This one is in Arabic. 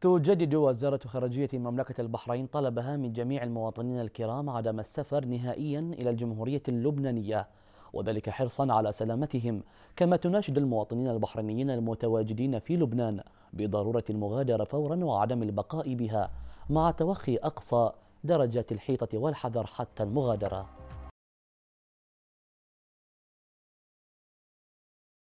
تجدد وزارة خارجية مملكة البحرين طلبها من جميع المواطنين الكرام عدم السفر نهائيا إلى الجمهورية اللبنانية وذلك حرصا على سلامتهم كما تناشد المواطنين البحرينيين المتواجدين في لبنان بضرورة المغادرة فورا وعدم البقاء بها مع توخي أقصى درجات الحيطة والحذر حتى المغادرة